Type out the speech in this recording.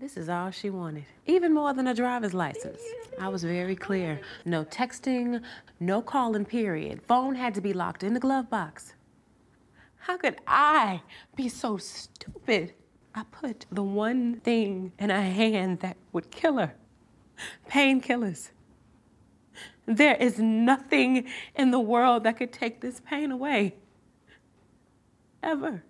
This is all she wanted, even more than a driver's license. I was very clear. No texting, no calling, period. Phone had to be locked in the glove box. How could I be so stupid? I put the one thing in her hand that would kill her painkillers. There is nothing in the world that could take this pain away. Ever.